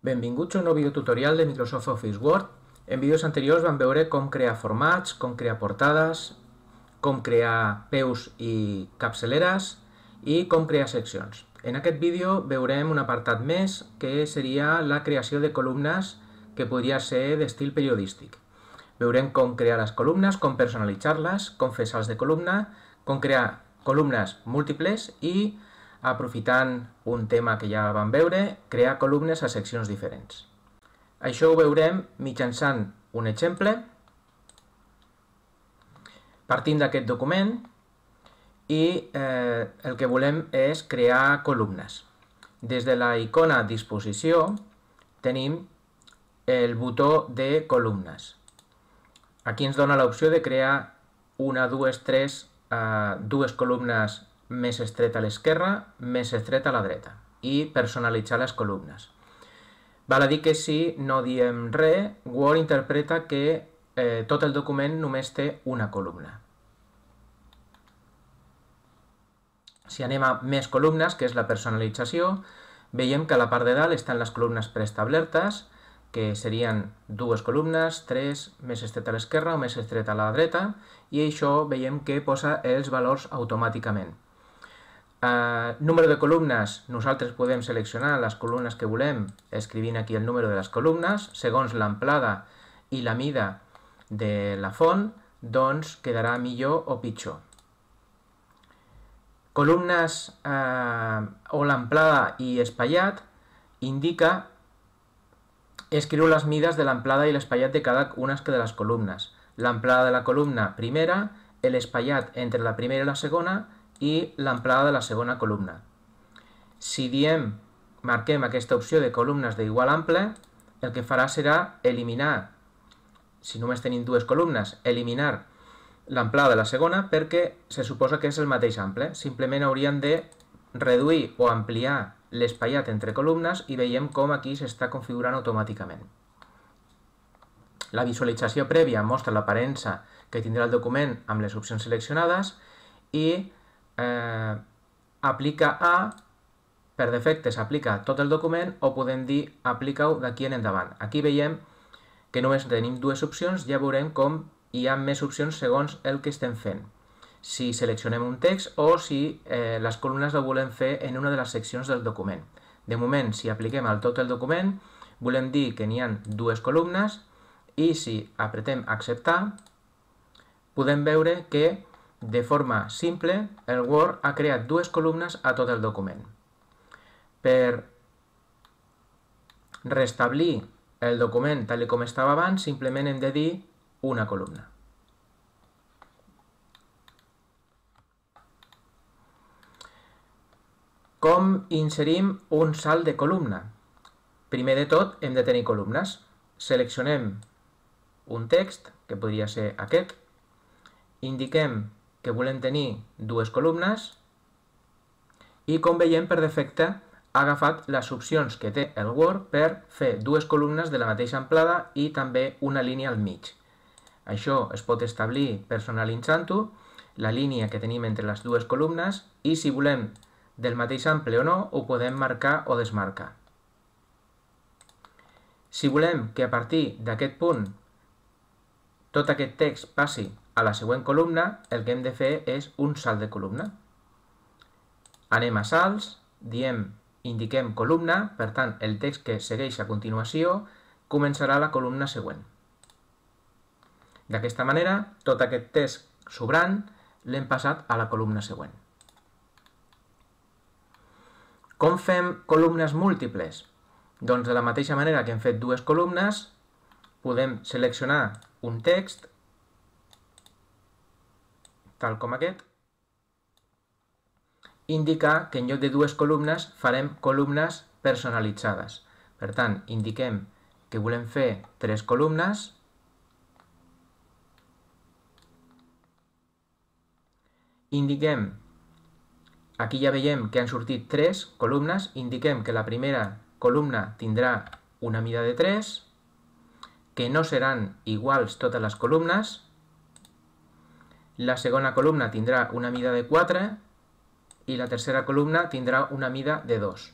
Benvinguts a un nou videotutorial de Microsoft Office Word. En vídeos anteriors vam veure com crear formats, com crear portades, com crear peus i capçaleres i com crear seccions. En aquest vídeo veurem un apartat més que seria la creació de columnes que podria ser d'estil periodístic. Veurem com crear les columnes, com personalitzar-les, com fer salts de columna, com crear columnes múltiples i aprofitant un tema que ja vam veure, crear columnes a seccions diferents. Això ho veurem mitjançant un exemple, partint d'aquest document, i eh, el que volem és crear columnes. Des de la icona disposició tenim el botó de columnes. Aquí ens dona l'opció de crear una, dues, tres, eh, dues columnes més estret a l'esquerra, més estret a la dreta i personalitzar les columnes. Val a dir que si no diem res, Word interpreta que eh, tot el document només té una columna. Si anem a més columnes, que és la personalització, veiem que a la part de dalt estan les columnes preestablertes, que serien dues columnes, tres, més estret a l'esquerra o més estret a la dreta, i això veiem que posa els valors automàticament. Eh, número de columnes, nosaltres podem seleccionar les columnes que volem escrivint aquí el número de les columnes, segons l'amplada i la mida de la font, doncs quedarà millor o pitjor. Columnes eh, o l'amplada i espaiat indica escriure les mides de l'amplada i l'espaiat de cada una de les columnes. L'amplada de la columna primera, l'espaiat entre la primera i la segona, i l'amplada de la segona columna. Si diem, marquem aquesta opció de columnes d'igual ample, el que farà serà eliminar, si només tenim dues columnes, eliminar l'amplada de la segona perquè se suposa que és el mateix ample. Simplement hauríem de reduir o ampliar l'espaiat entre columnes i veiem com aquí s'està configurant automàticament. La visualització prèvia mostra l'aparença que tindrà el document amb les opcions seleccionades i eh, aplica a, per defecte s'aplica tot el document o podem dir aplica-ho d'aquí en endavant. Aquí veiem que només tenim dues opcions, ja veurem com hi ha més opcions segons el que estem fent. Si seleccionem un text o si eh, les columnes ho volem fer en una de les seccions del document. De moment, si apliquem al tot el document, volem dir que n'hi ha dues columnes i si apretem acceptar, podem veure que de forma simple, el Word ha creat dues columnes a tot el document. Per restablir el document tal com estava abans, simplement hem de dir una columna. Com inserim un salt de columna? Primer de tot hem de tenir columnes. Seleccionem un text, que podria ser aquest, indiquem que volem tenir dues columnes i com veiem per defecte ha agafat les opcions que té el Word per fer dues columnes de la mateixa amplada i també una línia al mig. Això es pot establir personalitzant-ho, la línia que tenim entre les dues columnes i si volem del mateix ample o no ho podem marcar o desmarcar. Si volem que a partir d'aquest punt tot aquest text passi a la següent columna el que hem de fer és un salt de columna. Anem a salts, diem, indiquem columna, per tant el text que segueix a continuació començarà la columna següent. D'aquesta manera, tot aquest text sobrant l'hem passat a la columna següent. Com fem columnes múltiples? Doncs de la mateixa manera que hem fet dues columnes, podem seleccionar un text tal com aquest, indica que en lloc de dues columnes farem columnes personalitzades. Per tant, indiquem que volem fer tres columnes indiquem, aquí ja veiem que han sortit tres columnes, indiquem que la primera columna tindrà una mida de 3, que no seran iguals totes les columnes, la segona columna tindrà una mida de 4 i la tercera columna tindrà una mida de 2.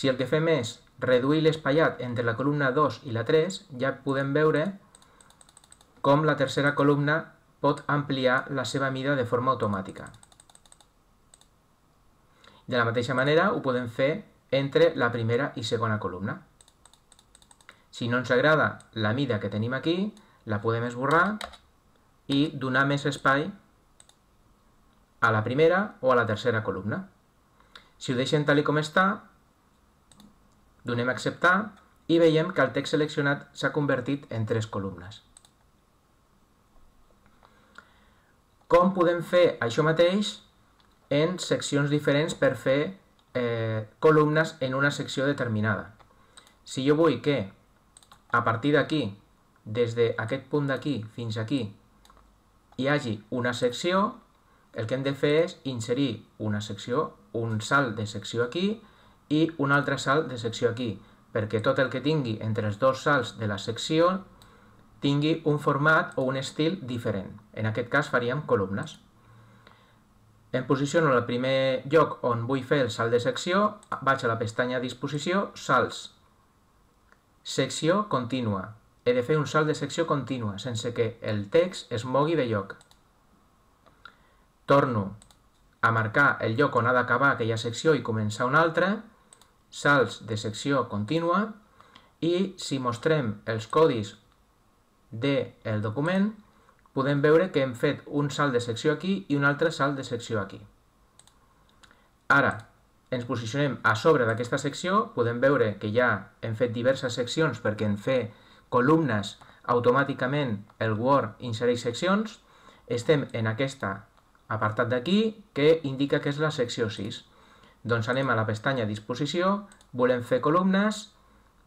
Si el que fem és reduir l'espaiat entre la columna 2 i la 3, ja podem veure com la tercera columna pot ampliar la seva mida de forma automàtica. De la mateixa manera ho podem fer entre la primera i segona columna. Si no ens agrada la mida que tenim aquí, la podem esborrar i donar més espai a la primera o a la tercera columna. Si ho deixem tal com està, donem a acceptar i veiem que el text seleccionat s'ha convertit en tres columnes. Com podem fer això mateix en seccions diferents per fer eh, columnes en una secció determinada? Si jo vull que a partir d'aquí, des d'aquest punt d'aquí fins aquí, hi hagi una secció, el que hem de fer és inserir una secció, un salt de secció aquí i un altre salt de secció aquí, perquè tot el que tingui entre els dos salts de la secció tingui un format o un estil diferent. En aquest cas faríem columnes. Em posiciono al primer lloc on vull fer el salt de secció, vaig a la pestanya Disposició, Salts, Secció Contínua, he de fer un salt de secció contínua, sense que el text es mogui de lloc. Torno a marcar el lloc on ha d'acabar aquella secció i començar una altra, salts de secció contínua, i si mostrem els codis del document, podem veure que hem fet un salt de secció aquí i un altre salt de secció aquí. Ara, ens posicionem a sobre d'aquesta secció, podem veure que ja hem fet diverses seccions perquè en fet columnes, automàticament el Word insereix seccions, estem en aquesta apartat d'aquí que indica que és la secció 6. Doncs anem a la pestanya disposició, volem fer columnes,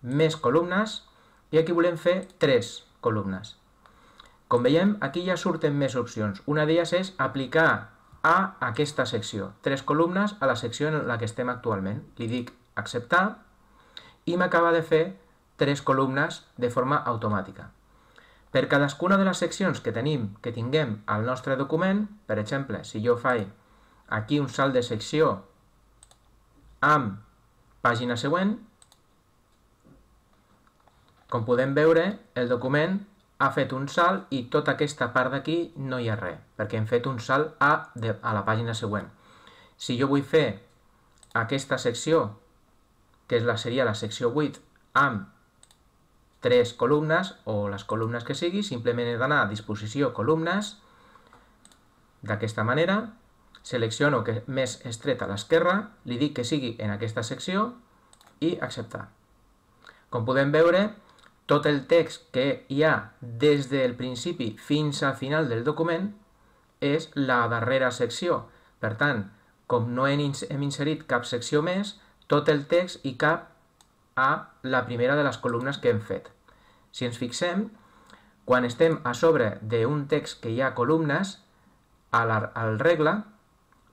més columnes i aquí volem fer 3 columnes. Com veiem, aquí ja surten més opcions. Una d'elles és aplicar a aquesta secció. 3 columnes a la secció en la que estem actualment. Li dic acceptar i m'acaba de fer tres columnes de forma automàtica. Per cadascuna de les seccions que tenim que tinguem al nostre document, per exemple, si jo faig aquí un salt de secció amb pàgina següent, com podem veure, el document ha fet un salt i tota aquesta part d'aquí no hi ha res, perquè hem fet un salt a, de, a la pàgina següent. Si jo vull fer aquesta secció, que és la, seria la secció 8, amb tres columnes o les columnes que sigui, simplement he d'anar a disposició columnes, d'aquesta manera, selecciono que més estret a l'esquerra, li dic que sigui en aquesta secció i acceptar. Com podem veure, tot el text que hi ha des del principi fins al final del document és la darrera secció. Per tant, com no hem inserit cap secció més, tot el text i cap a la primera de les columnes que hem fet. Si ens fixem, quan estem a sobre d'un text que hi ha columnes, a la, al regle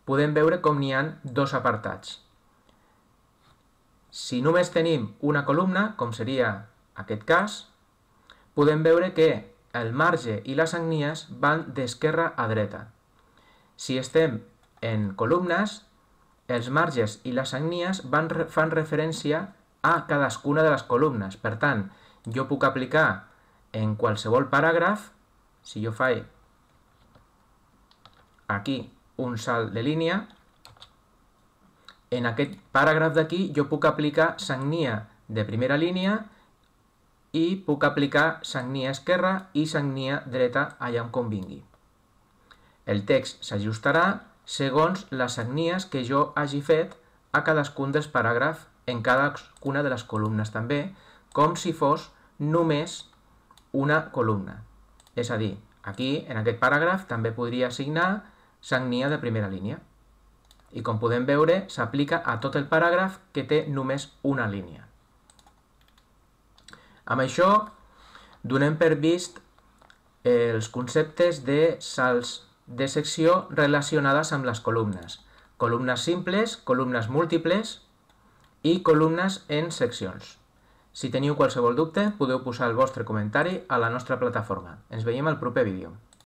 podem veure com n'hi han dos apartats. Si només tenim una columna, com seria aquest cas, podem veure que el marge i les sagnies van d'esquerra a dreta. Si estem en columnes, els marges i les sagnies van, fan referència a cadascuna de les columnes. Per tant, jo puc aplicar en qualsevol paràgraf, si jo faig aquí un salt de línia, en aquest paràgraf d'aquí jo puc aplicar sagnia de primera línia i puc aplicar sagnia esquerra i sagnia dreta allà on convingui. El text s'ajustarà segons les sagnies que jo hagi fet a cadascun dels paràgrafs en cadascuna de les columnes també, com si fos només una columna. És a dir, aquí, en aquest paràgraf, també podria assignar sagnia de primera línia. I com podem veure, s'aplica a tot el paràgraf que té només una línia. Amb això, donem per vist eh, els conceptes de salts de secció relacionades amb les columnes. Columnes simples, columnes múltiples, i columnes en seccions. Si teniu qualsevol dubte, podeu posar el vostre comentari a la nostra plataforma. Ens veiem al proper vídeo.